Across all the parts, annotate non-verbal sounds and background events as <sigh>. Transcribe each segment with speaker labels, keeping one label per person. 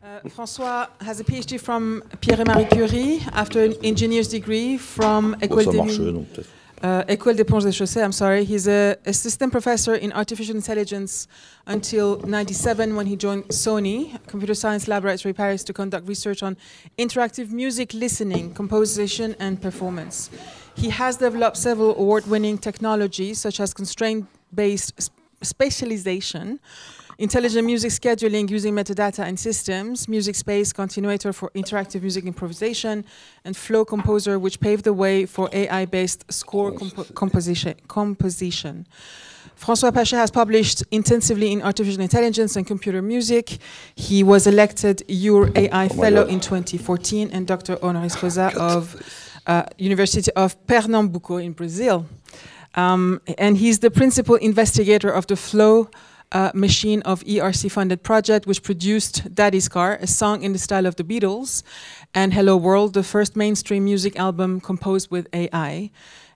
Speaker 1: Uh, François has a PhD from Pierre et Marie Curie after an engineer's degree from École oh, des uh, École des Ponts des Chaussées. I'm sorry. He's a assistant professor in artificial intelligence until 97 when he joined Sony Computer Science Laboratory Paris to conduct research on interactive music listening, composition, and performance. He has developed several award-winning technologies such as constraint-based sp Intelligent music scheduling using metadata and systems, Music Space Continuator for interactive music improvisation, and Flow Composer, which paved the way for AI-based score compo composition. composition. François Pache has published intensively in artificial intelligence and computer music. He was elected Your AI oh Fellow in 2014 and Dr. Honoris Causa oh of uh, University of Pernambuco in Brazil. Um, and he's the principal investigator of the Flow uh, machine of ERC-funded project, which produced Daddy's Car, a song in the style of the Beatles, and Hello World, the first mainstream music album composed with AI.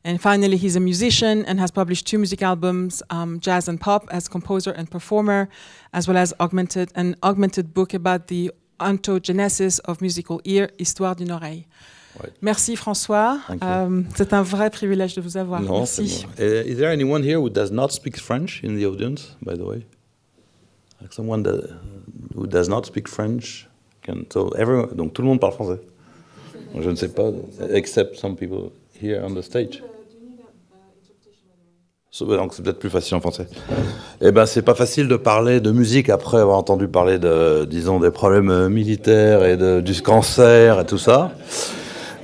Speaker 1: And finally, he's a musician and has published two music albums, um, Jazz and Pop, as composer and performer, as well as augmented, an augmented book about the ontogenesis of musical ear, Histoire d'une oreille. Merci François. Euh, c'est un vrai privilège de vous avoir. Merci.
Speaker 2: Eh, is there anyone here who does not speak French in the audience, by the way? someone who does not speak French can everyone, donc tout le monde parle français. Je ne sais pas, except some people here on the stage. Donc c'est peut-être plus facile en français. Eh ben c'est pas facile de parler de musique après avoir entendu parler de, disons, des problèmes militaires et de, du cancer et tout ça.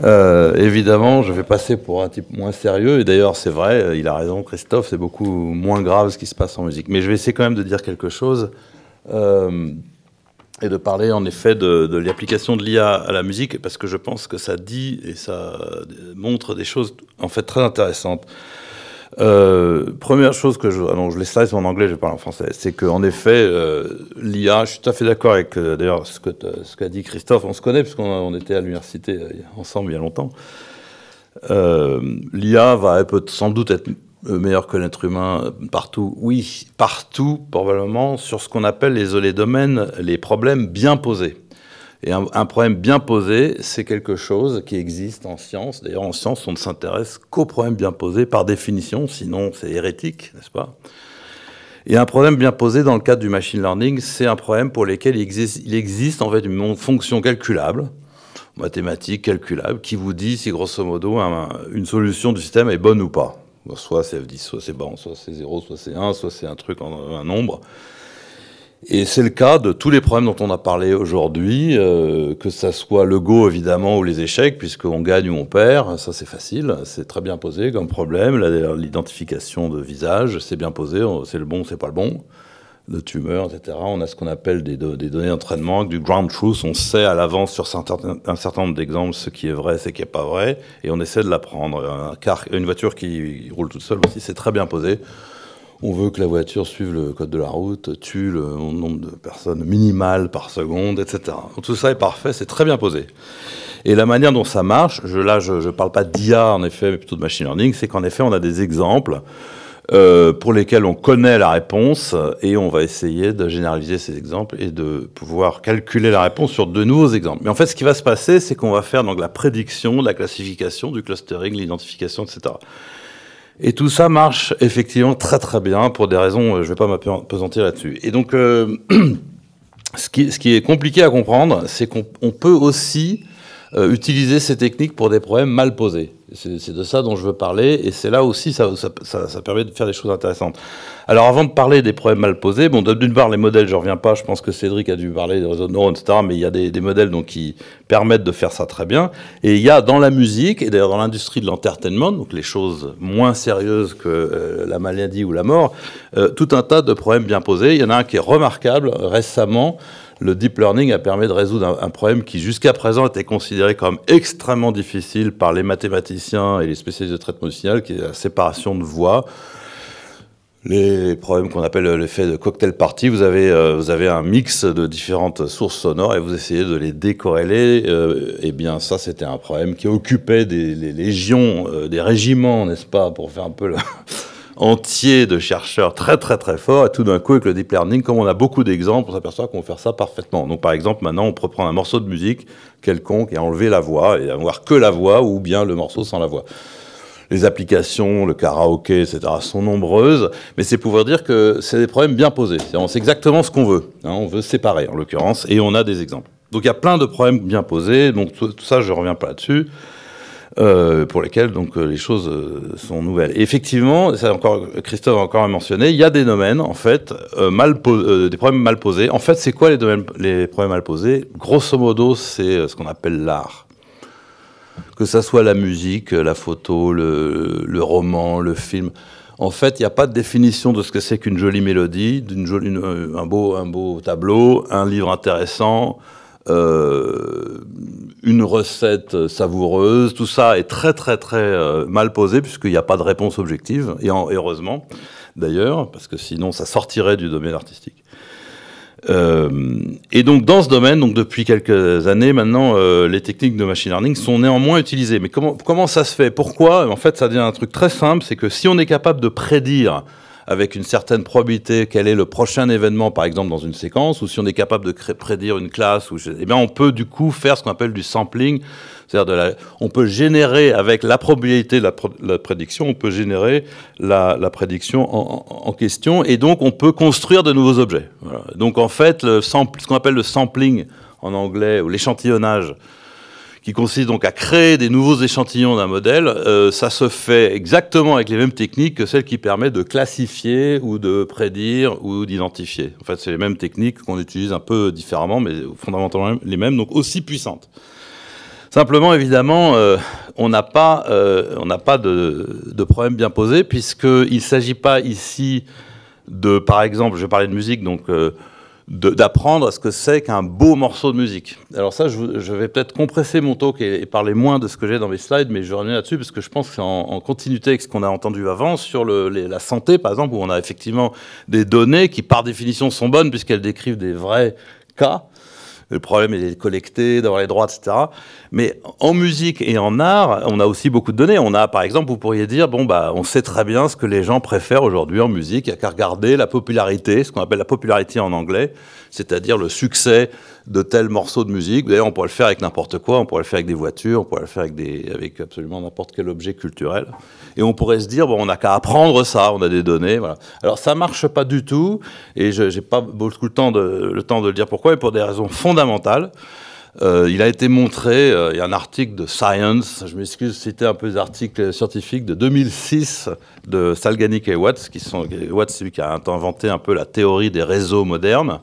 Speaker 2: Euh, évidemment, je vais passer pour un type moins sérieux. Et d'ailleurs, c'est vrai, il a raison, Christophe, c'est beaucoup moins grave ce qui se passe en musique. Mais je vais essayer quand même de dire quelque chose euh, et de parler en effet de, l'application de l'IA à la musique, parce que je pense que ça dit et ça montre des choses en fait très intéressantes. Euh, première chose que je, ah je les slice en anglais, je parle en français. C'est qu'en effet, euh, l'IA, je suis tout à fait d'accord avec euh, d'ailleurs ce qu'a ce qu'a dit Christophe. On se connaît puisqu'on on était à l'université ensemble il y a longtemps. L'IA va peut sans doute être meilleure que l'être humain partout. Oui, partout probablement sur ce qu'on appelle les, les domaines, les problèmes bien posés. Et un, problème bien posé, c'est quelque chose qui existe en science. D'ailleurs, en science, on ne s'intéresse qu'aux problèmes bien posés par définition, sinon c'est hérétique, n'est-ce pas et un problème bien posé dans le cadre du machine learning, c'est un problème pour lequel il existe, en fait une fonction calculable, mathématique calculable, qui vous dit si grosso modo une solution du système est bonne ou pas. Soit c'est 10, soit c'est bon, soit c'est 0, soit c'est 1, soit c'est un truc, en, un nombre. Et c'est le cas de tous les problèmes dont on a parlé aujourd'hui, euh, que ça soit le go évidemment ou les échecs, puisqu'on gagne ou on perd, ça c'est facile, c'est très bien posé comme problème. L'identification de visage, c'est bien posé, c'est le bon, c'est pas le bon, de tumeur, etc. On a ce qu'on appelle des, données d'entraînement, du ground truth, on sait à l'avance sur un certain nombre d'exemples ce qui est vrai, ce qui n'est pas vrai, et on essaie de l'apprendre. une voiture qui roule toute seule aussi, c'est très bien posé on veut que la voiture suive le code de la route, tue le nombre de personnes minimales par seconde, etc. tout ça est parfait, c'est très bien posé. Et la manière dont ça marche, là je ne parle pas d'IA en effet, mais plutôt de machine learning, c'est qu'en effet on a des exemples euh, pour lesquels on connaît la réponse et on va essayer de généraliser ces exemples et de pouvoir calculer la réponse sur de nouveaux exemples. Mais en fait ce qui va se passer, c'est qu'on va faire donc la prédiction, la classification, du clustering, l'identification, etc. Et tout ça marche effectivement très très bien pour des raisons, euh, je ne vais pas m'apesantir là-dessus. Et donc, euh, <clears throat> ce, qui, est compliqué à comprendre, c'est qu'on peut aussi euh, utiliser ces techniques pour des problèmes mal posés. C'est de ça dont je veux parler, et c'est là aussi ça, permet de faire des choses intéressantes. Alors avant de parler des problèmes mal posés, bon d'une part les modèles, je reviens pas, je pense que Cédric a dû parler des réseaux de neurones, Mais il y a des, modèles donc qui permettent de faire ça très bien. Et il y a dans la musique et d'ailleurs dans l'industrie de l'entertainment, donc les choses moins sérieuses que euh, la maladie ou la mort, euh, tout un tas de problèmes bien posés. Il y en a un qui est remarquable récemment le deep learning a permis de résoudre un, problème qui jusqu'à présent était considéré comme extrêmement difficile par les mathématiciens et les spécialistes de traitement du signal, qui est la séparation de voix les problèmes qu'on appelle l'effet de cocktail party. Vous avez, euh, vous avez un mix de différentes sources sonores et vous essayez de les décorréler. Et euh, eh bien, ça, c'était un problème qui occupait des légions, euh, des régiments, n'est-ce pas, pour faire un peu le entier de chercheurs très très très forts, et tout d'un coup avec le deep learning, comme on a beaucoup d'exemples, on s'aperçoit qu'on peut faire ça parfaitement. Donc par exemple, maintenant on peut prendre un morceau de musique quelconque et enlever la voix, et avoir que la voix, ou bien le morceau sans la voix les applications, le karaoké, etc., sont nombreuses, mais c'est pouvoir dire que c'est des problèmes bien posés. On sait exactement ce qu'on veut. Hein, on veut séparer, en l'occurrence, et on a des exemples. Donc il y a plein de problèmes bien posés, donc tout, tout ça, je ne reviens pas là-dessus. Euh, pour lesquels donc euh, les choses euh, sont nouvelles. Et effectivement, encore, Christophe a encore mentionné, il y a des domaines en fait mal des problèmes mal posés. En fait, c'est quoi les domaines, les problèmes mal posés Grosso modo, c'est ce qu'on appelle l'art. Que ça soit la musique, la photo, le, roman, le film. En fait, il n'y a pas de définition de ce que c'est qu'une jolie mélodie, d'une jolie, un, beau, un beau tableau, un livre intéressant une recette savoureuse, tout ça est très très très euh, mal posé puisqu'il n'y a pas de réponse objective, et, heureusement d'ailleurs, parce que sinon ça sortirait du domaine artistique. Euh, et donc dans ce domaine, donc depuis quelques années maintenant, euh, les techniques de machine learning sont néanmoins utilisées. Mais comment, comment ça se fait Pourquoi En fait, ça devient un truc très simple, c'est que si on est capable de prédire avec une certaine probabilité quel est le prochain événement, par exemple, dans une séquence, ou si on est capable de prédire une classe, ou eh bien, on peut du coup faire ce qu'on appelle du sampling, c'est-à-dire on peut générer avec la probabilité de la, prédiction, on peut générer la, prédiction en... question, et donc on peut construire de nouveaux objets. Donc en fait, ce qu'on appelle le sampling en anglais, ou l'échantillonnage, qui consiste donc à créer des nouveaux échantillons d'un modèle, euh, ça se fait exactement avec les mêmes techniques que celles qui permettent de classifier ou de prédire ou d'identifier. En fait, c'est les mêmes techniques qu'on utilise un peu différemment, mais fondamentalement les mêmes, donc aussi puissantes. Simplement, évidemment, euh, on n'a pas, euh, pas de, de, problème bien posé, puisqu'il ne s'agit pas ici de, par exemple, je vais parler de musique, donc d'apprendre à ce que c'est qu'un beau morceau de musique. Alors ça, je, vais peut-être compresser mon talk et, parler moins de ce que j'ai dans mes slides, mais je reviens là-dessus parce que je pense que c'est en, continuité avec ce qu'on a entendu avant sur la santé, par exemple, où on a effectivement des données qui, par définition, sont bonnes puisqu'elles décrivent des vrais cas, le problème est de collecter, d'avoir les droits, etc. Mais en musique et en art, on a aussi beaucoup de données. On a, par exemple, vous pourriez dire, bon, bah, on sait très bien ce que les gens préfèrent aujourd'hui en musique. Il n'y a qu'à regarder la popularité, ce qu'on appelle la popularité en anglais, c'est-à-dire le succès de tels morceaux de musique. D'ailleurs, on pourrait le faire avec n'importe quoi, on pourrait le faire avec des voitures, on pourrait le faire avec, des, avec absolument n'importe quel objet culturel. Et on pourrait se dire, bon, on n'a qu'à apprendre ça, on a des données. Alors, ça marche pas du tout, et je n'ai pas beaucoup le temps, de, le dire pourquoi, et pour des raisons fondamentales. Euh, il a été montré, euh, il y a un article de Science, je m'excuse c'était un peu les articles scientifiques de 2006 de Salganik et Watts, qui sont, Watts, celui qui a inventé un peu la théorie des réseaux modernes,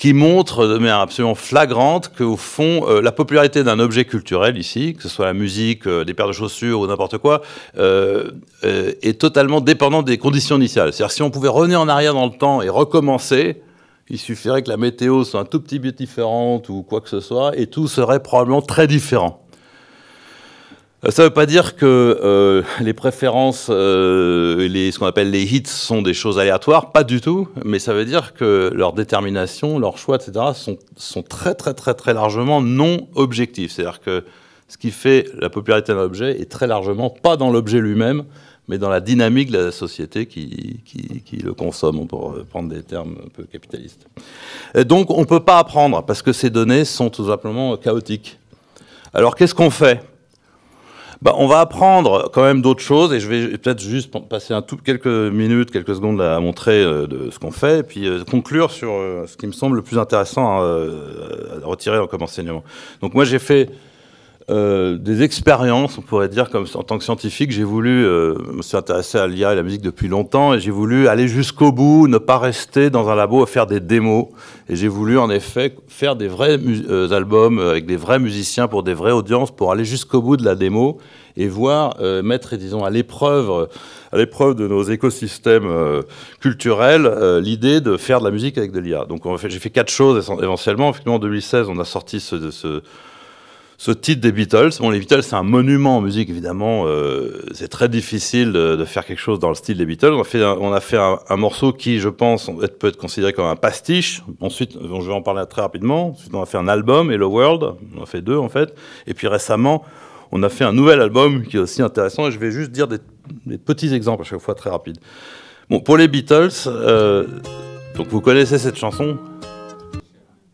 Speaker 2: qui montre de manière absolument flagrante que, au fond, euh, la popularité d'un objet culturel ici, que ce soit la musique, euh, des paires de chaussures ou n'importe quoi, euh, est totalement dépendante des conditions initiales. C'est-à-dire si on pouvait revenir en arrière dans le temps et recommencer, il suffirait que la météo soit un tout petit peu différente ou quoi que ce soit, et tout serait probablement très différent. Euh, ça ne veut pas dire que euh, les préférences, euh, les, ce qu'on appelle les hits, sont des choses aléatoires, pas du tout, mais ça veut dire que leur détermination, leur choix, etc., sont, très, très, très, très largement non objectifs. C'est-à-dire que ce qui fait la popularité d'un objet est très largement pas dans l'objet lui-même, mais dans la dynamique de la société qui, le consomme, pour prendre des termes un peu capitalistes. donc on ne peut pas apprendre, parce que ces données sont tout simplement chaotiques. Alors qu'est-ce qu'on fait bah, on va apprendre quand même d'autres choses et je vais peut-être juste passer un tout quelques minutes, quelques secondes à montrer euh, de ce qu'on fait et puis euh, conclure sur euh, ce qui me semble le plus intéressant à, à retirer comme enseignement. Donc moi j'ai fait euh, des expériences, on pourrait dire, comme en tant que scientifique, j'ai voulu, m'intéresser euh, me suis à l'IA et la musique depuis longtemps, et j'ai voulu aller jusqu'au bout, ne pas rester dans un labo à faire des démos. Et j'ai voulu, en effet, faire des vrais euh, albums avec des vrais musiciens pour des vraies audiences, pour aller jusqu'au bout de la démo et voir mettre, disons, à l'épreuve, à l'épreuve de nos écosystèmes culturels, l'idée de faire de la musique avec de l'IA. Donc, fait, j'ai fait quatre choses éventuellement, en 2016, on a sorti ce ce titre des Beatles. Bon, les Beatles, c'est un monument en musique, évidemment. Euh, c'est très difficile de, faire quelque chose dans le style des Beatles. On a fait un, on a fait un, morceau qui, je pense, peut être considéré comme un pastiche. Ensuite, je vais en parler très rapidement. Ensuite, on a fait un album, Hello World. On a fait deux, en fait. Et puis récemment, on a fait un nouvel album qui est aussi intéressant. Et je vais juste dire des, petits exemples à chaque fois, très rapides. Bon, pour les Beatles, euh, donc vous connaissez cette chanson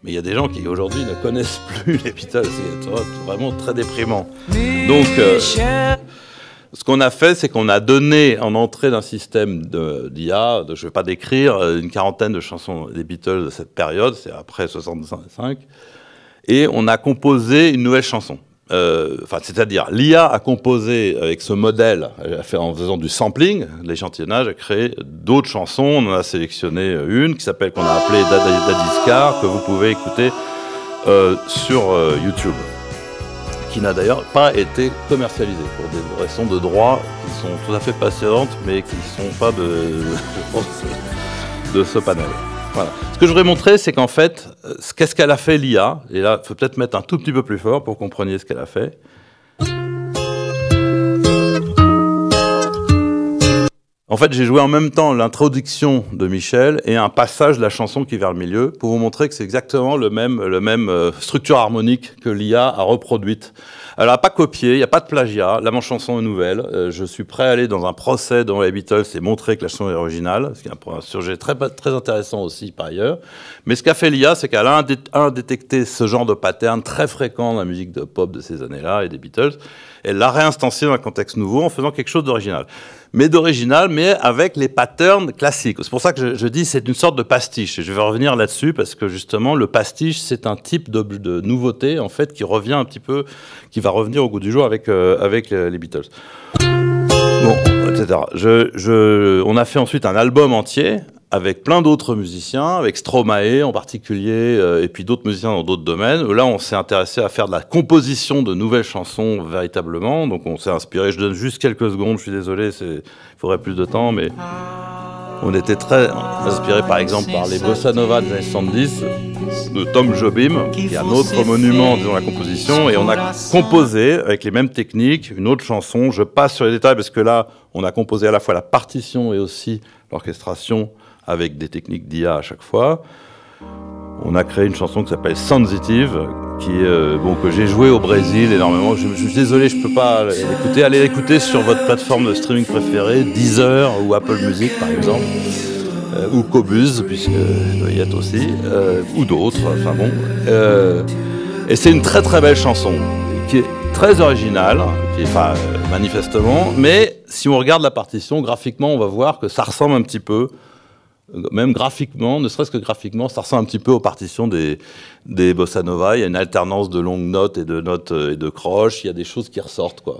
Speaker 2: mais il y a des gens qui aujourd'hui ne connaissent <laughs> plus les Beatles. C'est vraiment très déprimant. Donc, euh, ce qu'on a fait, c'est qu'on a donné en entrée d'un système d'IA, je ne vais pas décrire, euh, une quarantaine de chansons des Beatles de cette période, c'est après 1965. et on a composé une nouvelle chanson. Euh, c'est-à-dire l'IA a composé avec ce modèle, a fait, en faisant du sampling, l'échantillonnage, a créé d'autres chansons. On en a sélectionné une qui s'appelle, qu'on a appelée Dadiscar, que vous pouvez écouter euh, sur euh, YouTube, qui n'a d'ailleurs pas été commercialisée pour des raisons de droit qui sont tout à fait passionnantes, mais qui ne sont pas de, <laughs> de ce panel. Ce que je voudrais montrer, c'est qu'en fait, euh, qu'est-ce qu'elle a fait l'IA Et là, il faut peut-être mettre un tout petit peu plus fort pour que compreniez ce qu'elle a fait. En fait, j'ai joué en même temps l'introduction de Michel et un passage de la chanson qui est vers le milieu pour vous montrer que c'est exactement le même, le même euh, structure harmonique que l'IA a reproduite. Elle n'a pas copié, il n'y a pas de plagiat. La chanson est nouvelle. Euh, je suis prêt à aller dans un procès dans les Beatles et montrer que la chanson est originale, ce qui est un sujet très, très intéressant aussi par ailleurs. Mais ce qu'a fait l'IA, c'est qu'elle a un, détecté ce genre de pattern très fréquent dans la musique de pop de ces années-là et des Beatles. Elle l'a réinstancié dans un contexte nouveau en faisant quelque chose d'original mais d'original, mais avec les patterns classiques. C'est pour ça que je, je dis c'est une sorte de pastiche. je vais revenir là-dessus parce que justement, le pastiche, c'est un type de, nouveauté en fait qui revient un petit peu, qui va revenir au goût du jour avec, euh, avec les Beatles. Bon, etc. Je, on a fait ensuite un album entier avec plein d'autres musiciens, avec Stromae en particulier, euh, et puis d'autres musiciens dans d'autres domaines. Là, on s'est intéressé à faire de la composition de nouvelles chansons véritablement. Donc, on s'est inspiré. Je donne juste quelques secondes. Je suis désolé, il faudrait plus de temps, mais on était très inspiré, par exemple, par les bossa nova des années 70 de Tom Jobim, qui est un autre monument dans la composition, et on a composé avec les mêmes techniques une autre chanson. Je passe sur les détails parce que là, on a composé à la fois la partition et aussi l'orchestration avec des techniques d'IA à chaque fois. On a créé une chanson qui s'appelle Sensitive, qui euh, bon que j'ai joué au Brésil énormément. Je, suis désolé, je peux pas l'écouter. Allez l'écouter sur votre plateforme de streaming préférée, Deezer ou Apple Music par exemple, euh, ou Cobuz puisque il y être aussi, euh, ou d'autres. Enfin bon. et c'est une très très belle chanson qui est très originale, qui est, manifestement. Mais si on regarde la partition graphiquement, on va voir que ça ressemble un petit peu même graphiquement, ne serait-ce que graphiquement, ça ressemble un petit peu aux partitions des, des bossa nova. Il y a une alternance de longues notes et de notes euh, et de croches. Il y a des choses qui ressortent, quoi.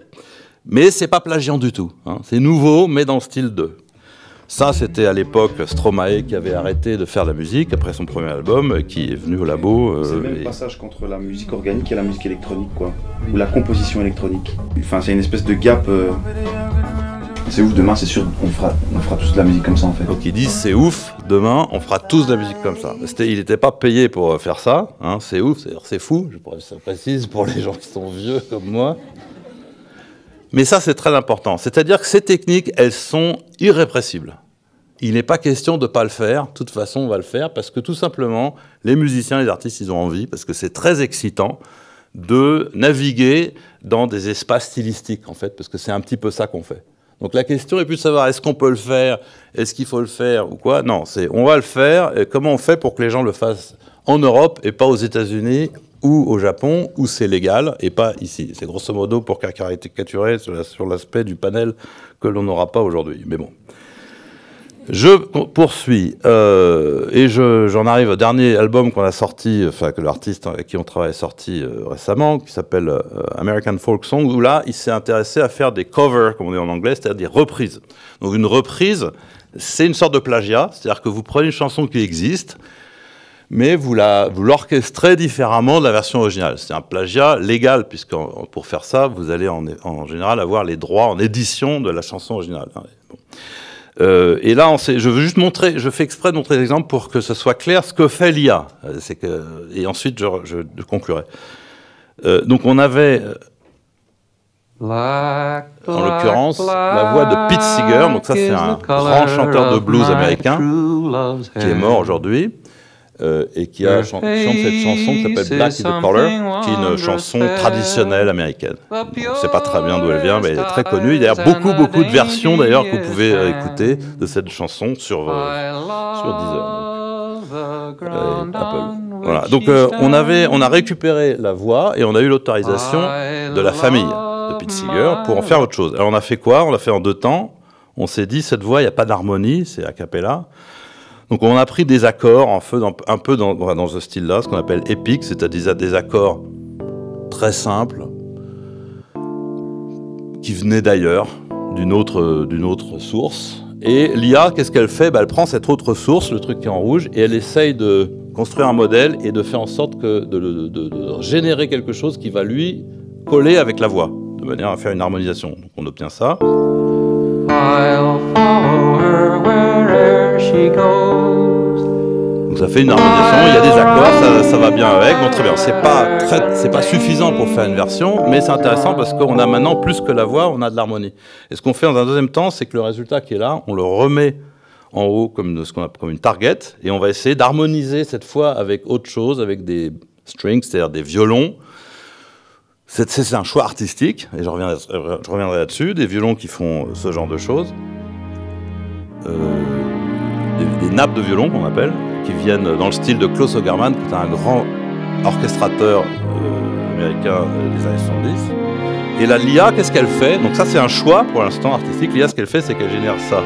Speaker 2: Mais c'est pas plagiant du tout. Hein. C'est nouveau, mais dans le style 2. Ça, c'était à l'époque Stromae qui avait arrêté de faire de la musique après son premier album, euh, qui est venu au labo. Euh, c'est le même passage contre la musique organique et la musique électronique, quoi. Ou la composition électronique. Enfin, c'est une espèce de gap c'est ouf, demain c'est sûr, on fera, on fera tous de la musique comme ça en fait. Donc ils disent c'est ouf, demain on fera tous de la musique comme ça. il n'était pas payé pour euh, faire ça, hein, c'est ouf, c'est fou, je ça précise pour les gens qui sont vieux comme moi. Mais ça c'est très important, c'est-à-dire que ces techniques, elles sont irrépressibles. Il n'est pas question de ne pas le faire, de toute façon on va le faire, parce que tout simplement, les musiciens, les artistes, ils ont envie, parce que c'est très excitant de naviguer dans des espaces stylistiques en fait, parce que c'est un petit peu ça qu'on fait. Donc la question est plus de savoir est-ce qu'on peut le faire, est-ce qu'il faut le faire ou quoi. Non, c'est on va le faire. Et comment on fait pour que les gens le fassent en Europe et pas aux États-Unis ou au Japon où c'est légal et pas ici. C'est grosso modo pour caricaturer sur l'aspect du panel que l'on n'aura pas aujourd'hui. Mais bon, je poursuis euh, et j'en arrive au dernier album qu'on a sorti, enfin que l'artiste avec qui on travaille a sorti euh, récemment, qui s'appelle euh, American Folk Song, où là il s'est intéressé à faire des covers, comme on dit en anglais, c'est-à-dire des reprises. Donc une reprise, c'est une sorte de plagiat, c'est-à-dire que vous prenez une chanson qui existe, mais vous l'orchestrez vous différemment de la version originale. C'est un plagiat légal, puisque pour faire ça, vous allez en, général avoir les droits en édition de la chanson originale. Hein. Euh, et là, je veux juste montrer, je fais exprès de montrer l'exemple pour que ce soit clair ce que fait l'IA. Euh, et ensuite, je, conclurai. Euh, donc, on avait, en l'occurrence, la voix de Pete Seeger. Donc ça, c'est un grand chanteur de blues américain qui est mort aujourd'hui. Euh, et qui a chante cette chanson qui s'appelle Black is the Color, qui est une chanson traditionnelle américaine. On ne sait pas très bien d'où elle vient, mais elle est très connue. Il y a beaucoup, beaucoup de versions d'ailleurs que vous pouvez écouter de cette chanson sur, euh, sur Deezer. Euh, Donc. Donc on avait, on a récupéré la voix et on a eu l'autorisation de la famille de Pete Seeger pour en faire autre chose. Alors on a fait quoi On l'a fait en deux temps. On s'est dit cette voix, il n'y a pas d'harmonie, c'est a cappella. Donc on a pris des accords en feu, un peu dans, ce style-là, ce qu'on appelle épique, c'est-à-dire des accords très simples qui venaient d'ailleurs, d'une autre, source. Et l'IA, qu'est-ce qu'elle fait bah, Elle prend cette autre source, le truc qui est en rouge, et elle essaye de construire un modèle et de faire en sorte que de, générer quelque chose qui va lui coller avec la voix, de manière à faire une harmonisation. Donc on obtient ça. Donc ça fait une harmonisation, il y a des accords, ça, va bien avec. Bon, très bien, c'est pas, très, pas suffisant pour faire une version, mais c'est intéressant parce qu'on a maintenant plus que la voix, on a de l'harmonie. Et ce qu'on fait dans un deuxième temps, c'est que le résultat qui est là, on le remet en haut comme, ce qu'on comme une target, et on va essayer d'harmoniser cette fois avec autre chose, avec des strings, c'est-à-dire des violons, c'est un choix artistique, et je reviendrai, je reviendrai là-dessus, des violons qui font ce genre de choses. Euh nappes de violon qu'on appelle, qui viennent dans le style de Klaus Ogerman, qui est un grand orchestrateur euh, américain euh, des années 70. Et la LIA, qu'est-ce qu'elle fait Donc ça c'est un choix pour l'instant artistique. LIA, ce qu'elle fait, c'est qu'elle génère ça.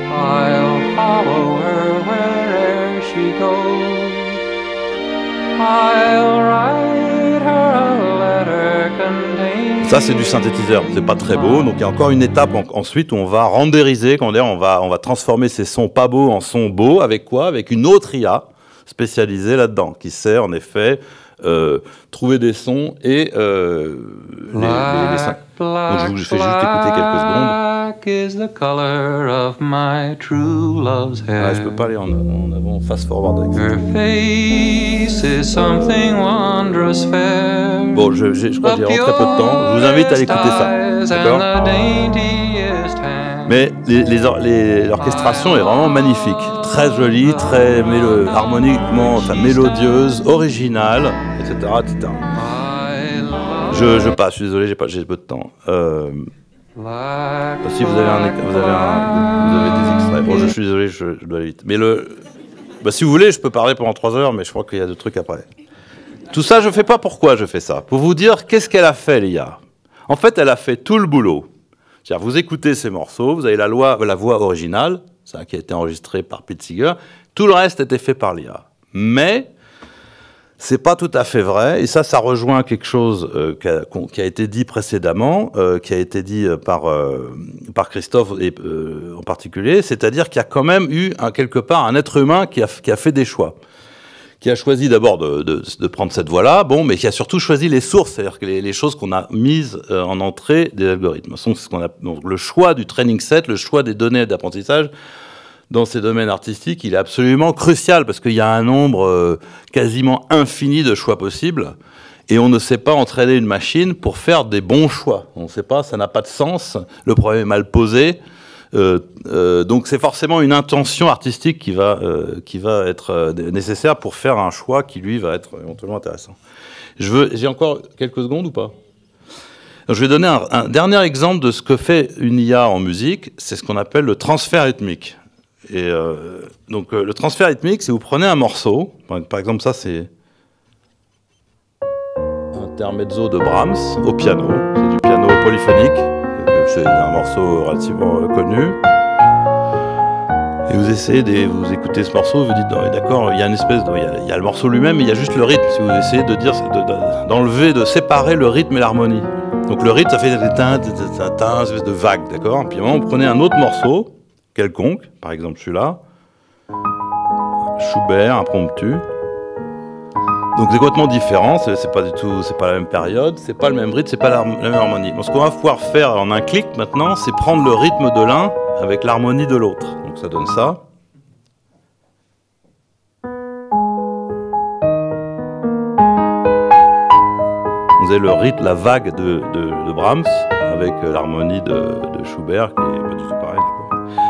Speaker 2: Ça, c'est du synthétiseur. C'est pas très beau. Donc, il y a encore une étape ensuite où on va renderiser, on, on, va, on va transformer ces sons pas beaux en sons beaux. Avec quoi Avec une autre IA spécialisée là-dedans, qui sert en effet euh, trouver des sons et euh, les, les, Donc je vous fais juste écouter quelques secondes. the Ah, je peux pas aller en, en avant, fast forward avec Bon, je, je, je crois que j'ai rentré peu de temps. Je vous invite à écouter ça. D'accord mais l'orchestration est vraiment magnifique. Très jolie, très harmoniquement enfin, mélodieuse, originale, etc. Je, je, passe, je suis désolé, j'ai pas peu de temps. Euh, si vous avez, vous, avez des extraits. Bon, je suis désolé, je, dois aller vite. Mais le, bah, si vous voulez, je peux parler pendant trois heures, mais je crois qu'il y a deux trucs après. Tout ça, je fais pas pourquoi je fais ça. Pour vous dire qu'est-ce qu'elle a fait, l'IA. En fait, elle a fait tout le boulot. C'est-à-dire, vous écoutez ces morceaux, vous avez la, loi, la voix originale, ça qui a été enregistrée par Pete Seeger, tout le reste était fait par l'IA. Mais, c'est pas tout à fait vrai, et ça, ça rejoint quelque chose euh, qui, a, été dit précédemment, euh, qui a été dit euh, par, par Christophe en particulier, c'est-à-dire qu'il y a quand même eu quelque part un être humain qui a, qui a fait des choix qui a choisi d'abord de, prendre cette voie-là, bon, mais qui a surtout choisi les sources, c'est-à-dire les, choses qu'on a mises euh, en entrée des algorithmes. ce qu'on a, donc, le choix du training set, le choix des données d'apprentissage dans ces domaines artistiques, il est absolument crucial parce qu'il y a un nombre euh, quasiment infini de choix possibles. Et on ne sait pas entraîner une machine pour faire des bons choix. On ne sait pas, ça n'a pas de sens. Le problème est mal posé. Euh, euh, donc c'est forcément une intention artistique qui va, euh, qui va être nécessaire pour faire un choix qui lui va être éventuellement intéressant. j'ai encore quelques secondes ou pas je vais donner un, dernier exemple de ce que fait une IA en musique, c'est ce qu'on appelle le transfert rythmique. Et donc le transfert rythmique, c'est vous prenez un morceau, par exemple ça c'est un intermezzo de Brahms au piano, c'est du piano polyphonique c'est un morceau relativement euh, connu. Et vous essayez de vous écoutez ce morceau, vous dites d'accord, il y a une espèce il, y a, le morceau lui-même, mais il y a juste le rythme. Si vous essayez de dire d'enlever, de, séparer le rythme et l'harmonie. Donc le rythme, ça fait des teintes, des teintes, espèce de vague, d'accord. Puis à un moment, vous prenez un autre morceau quelconque, par exemple celui-là, Schubert, impromptu, donc c'est complètement différent, c'est pas du tout, c'est pas la même période, c'est pas le même rythme, c'est pas la, même harmonie. donc ce qu'on va pouvoir faire en un clic maintenant, c'est prendre le rythme de l'un avec l'harmonie de l'autre. Donc ça donne ça. Vous avez le rythme, la vague de, Brahms avec l'harmonie de, de, Schubert qui est pas du tout pareil.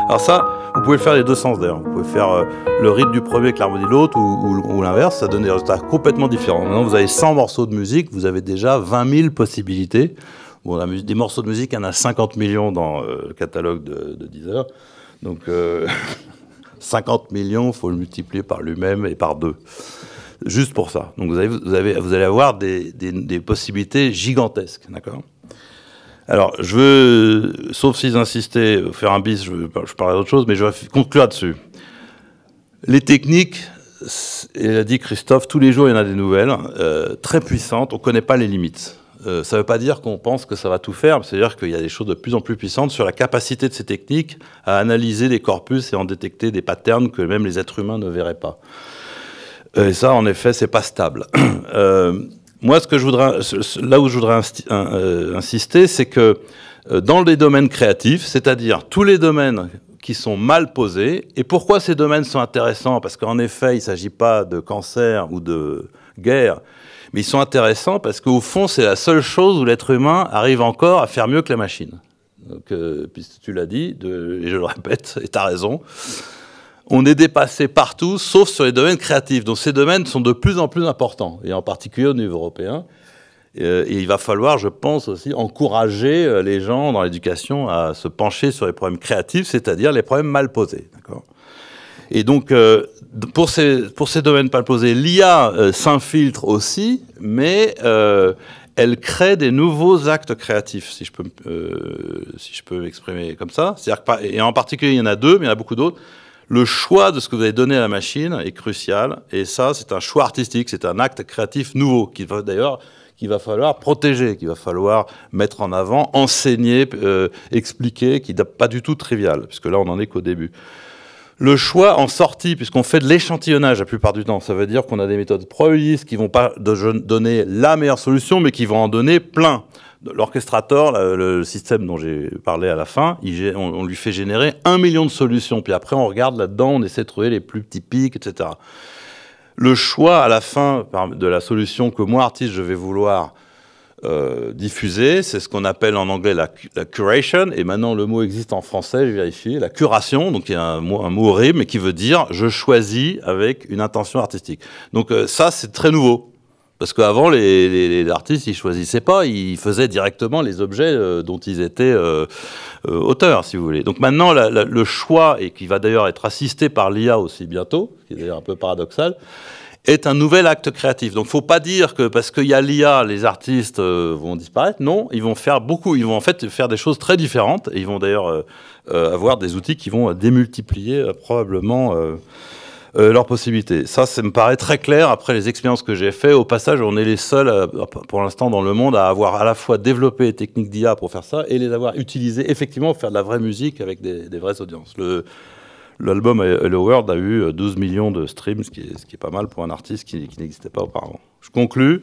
Speaker 2: Alors ça, vous pouvez faire les deux sens d'ailleurs. Vous pouvez faire euh, le rythme du premier avec l'harmonie de l'autre ou, l'inverse, ça donne des résultats complètement différents. Maintenant, vous avez 100 morceaux de musique, vous avez déjà 20 000 possibilités. Bon, la des morceaux de musique, il y en a 50 millions dans euh, le catalogue de, Deezer. Donc 50 euh, <laughs> millions, faut le multiplier par lui-même et par deux. Juste pour ça. Donc vous, allez avoir des, des possibilités gigantesques, d'accord alors, je veux, sauf s'ils insistaient, faire un bis, je, veux, parlerai d'autre chose, mais je vais conclure là-dessus. Les techniques, il a dit Christophe, tous les jours il y en a des nouvelles, euh, très puissantes, on ne connaît pas les limites. Euh, ça ne veut pas dire qu'on pense que ça va tout faire, c'est-à-dire qu'il y a des choses de plus en plus puissantes sur la capacité de ces techniques à analyser les corpus et en détecter des patterns que même les êtres humains ne verraient pas. Euh, et ça, en effet, c'est pas stable. <clears throat> Moi, ce que je voudrais, là où je voudrais euh, insister, c'est que euh, dans les domaines créatifs, c'est-à-dire tous les domaines qui sont mal posés, et pourquoi ces domaines sont intéressants Parce qu'en effet, il ne s'agit pas de cancer ou de guerre, mais ils sont intéressants parce qu'au fond, c'est la seule chose où l'être humain arrive encore à faire mieux que la machine. Donc, euh, tu l'as dit, et je le répète, et tu as raison on est dépassé partout, sauf sur les domaines créatifs. Donc ces domaines sont de plus en plus importants, et en particulier au niveau européen. Euh, et il va falloir, je pense aussi, encourager euh, les gens dans l'éducation à se pencher sur les problèmes créatifs, c'est-à-dire les problèmes mal posés. Et donc, euh, pour, ces, pour ces domaines mal posés, l'IA s'infiltre aussi, mais elle crée des nouveaux actes créatifs, si je peux, si je peux m'exprimer comme ça. Que, et en particulier, il y en a deux, mais il y en a beaucoup d'autres le choix de ce que vous allez donner à la machine est crucial. Et ça, c'est un choix artistique, c'est un acte créatif nouveau qui va d'ailleurs qu'il va falloir protéger, qu'il va falloir mettre en avant, enseigner, euh, expliquer, qui n'est pas du tout trivial, puisque là on n'en est qu'au début. Le choix en sortie, puisqu'on fait de l'échantillonnage la plupart du temps, ça veut dire qu'on a des méthodes probabilistes qui vont pas donner la meilleure solution, mais qui vont en donner plein. L'orchestrator, le système dont j'ai parlé à la fin, on, lui fait générer un million de solutions. Puis après, on regarde là-dedans, on essaie de trouver les plus typiques, etc. Le choix à la fin de la solution que moi, artiste, je vais vouloir euh, diffuser, c'est ce qu'on appelle en anglais la, curation. Et maintenant, le mot existe en français, je vérifie. La curation, donc il y a un mot, un horrible, mais qui veut dire je choisis avec une intention artistique. Donc euh, ça, c'est très nouveau. Parce qu'avant, les, les, artistes, ils choisissaient pas, ils faisaient directement les objets euh, dont ils étaient euh, euh, auteurs, si vous voulez. Donc maintenant, le choix, et qui va d'ailleurs être assisté par l'IA aussi bientôt, qui est d'ailleurs un peu paradoxal, est un nouvel acte créatif. Donc, faut pas dire que parce qu'il y a l'IA, les artistes vont disparaître. Non, ils vont faire beaucoup. Ils vont en fait faire des choses très différentes. Et ils vont d'ailleurs avoir des outils qui vont démultiplier probablement leur leurs possibilités. Ça, ça me paraît très clair après les expériences que j'ai faites. Au passage, on est les seuls, euh, pour l'instant, dans le monde à avoir à la fois développé les techniques d'IA pour faire ça et les avoir utilisées effectivement pour faire de la vraie musique avec des, vraies audiences. Le, L'album Hello World a eu 12 euh, millions de streams, ce qui est, pas mal pour un artiste qui, n'existait pas auparavant. Je conclue.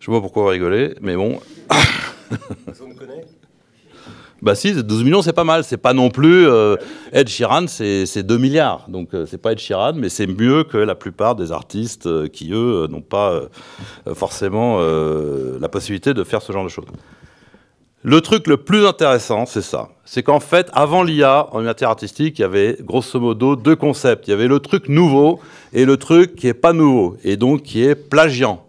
Speaker 2: Je vois pourquoi vous rigolez, mais bon. Vous <laughs> me connaît bah si, 12 millions, c'est pas mal. C'est pas non plus... Euh, Ed Sheeran, c'est 2 milliards. Donc euh, c'est pas Ed Sheeran, mais c'est mieux que la plupart des artistes euh, qui, eux, n'ont pas forcément la possibilité de faire ce genre de choses. Le truc le plus intéressant, c'est ça. C'est qu'en fait, avant l'IA, en matière artistique, il y avait grosso modo deux concepts. Il y avait le truc nouveau et le truc qui est pas nouveau, et donc qui est plagiant.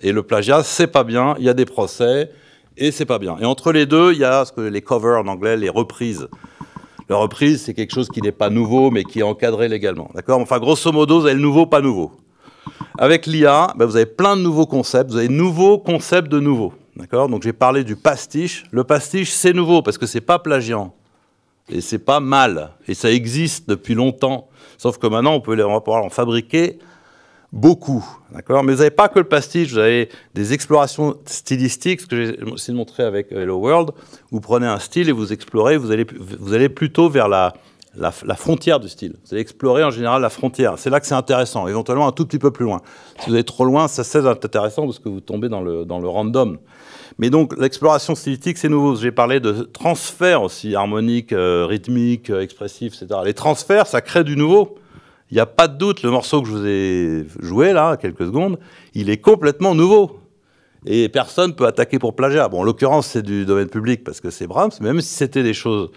Speaker 2: Et le plagiat, c'est pas bien, il y a des procès, et c'est pas bien. Et entre les deux, il y a ce que les covers en anglais, les reprises. La reprise, c'est quelque chose qui n'est pas nouveau, mais qui est encadré légalement. D'accord Enfin, grosso modo, vous avez le nouveau, pas nouveau. Avec l'IA, ben, vous avez plein de nouveaux concepts. Vous avez nouveaux concepts de nouveaux. D'accord Donc, j'ai parlé du pastiche. Le pastiche, c'est nouveau parce que c'est pas plagiant. Et c'est pas mal. Et ça existe depuis longtemps. Sauf que maintenant, on peut on va pouvoir en fabriquer beaucoup. D'accord Mais vous n'avez pas que le pastiche, vous avez des explorations stylistiques, ce que j'ai aussi montré avec euh, Hello World. Vous prenez un style et vous explorez, vous allez, vous allez plutôt vers la, la, frontière du style. Vous allez explorer en général la frontière. C'est là que c'est intéressant, éventuellement un tout petit peu plus loin. Si vous allez trop loin, ça cesse d'être intéressant parce que vous tombez dans le, dans le random. Mais donc l'exploration stylistique, c'est nouveau. J'ai parlé de transfert aussi, harmonique, euh, rythmique, expressif, euh, expressifs, etc. Les transferts, ça crée du nouveau. Il n'y a pas de doute, le morceau que je vous ai joué là, quelques secondes, il est complètement nouveau. Et personne ne peut attaquer pour plagiat. Bon, en l'occurrence, c'est du domaine public parce que c'est Brahms, même si c'était des choses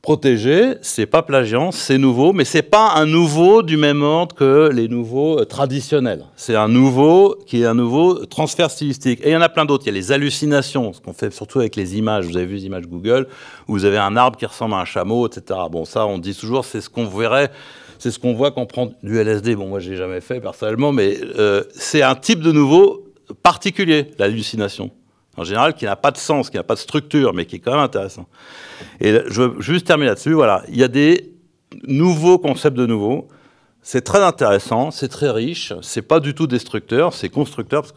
Speaker 2: protégées, c'est pas plagiant, c'est nouveau, mais c'est pas un nouveau du même ordre que les nouveaux euh, traditionnels. C'est un nouveau qui est un nouveau transfert stylistique. Et il y en a plein d'autres. Il y a les hallucinations, ce qu'on fait surtout avec les images. Vous avez vu les images Google, où vous avez un arbre qui ressemble à un chameau, etc. Bon, ça, on dit toujours, c'est ce qu'on verrait c'est ce qu'on voit quand on prend du LSD. Bon, moi, l'ai jamais fait personnellement, mais euh, c'est un type de nouveau particulier, l'hallucination. En général, qui n'a pas de sens, qui n'a pas de structure, mais qui est quand même intéressant. Et je veux juste terminer là-dessus. Voilà, il y a des nouveaux concepts de nouveau. C'est très intéressant, c'est très riche, c'est pas du tout destructeur, c'est constructeur parce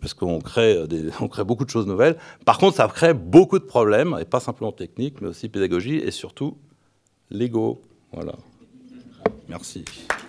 Speaker 2: parce qu'on crée euh, <laughs> on crée beaucoup de choses nouvelles. Par contre, ça crée beaucoup de problèmes et pas simplement techniques, mais aussi pédagogie et surtout l'ego. Voilà. Merci.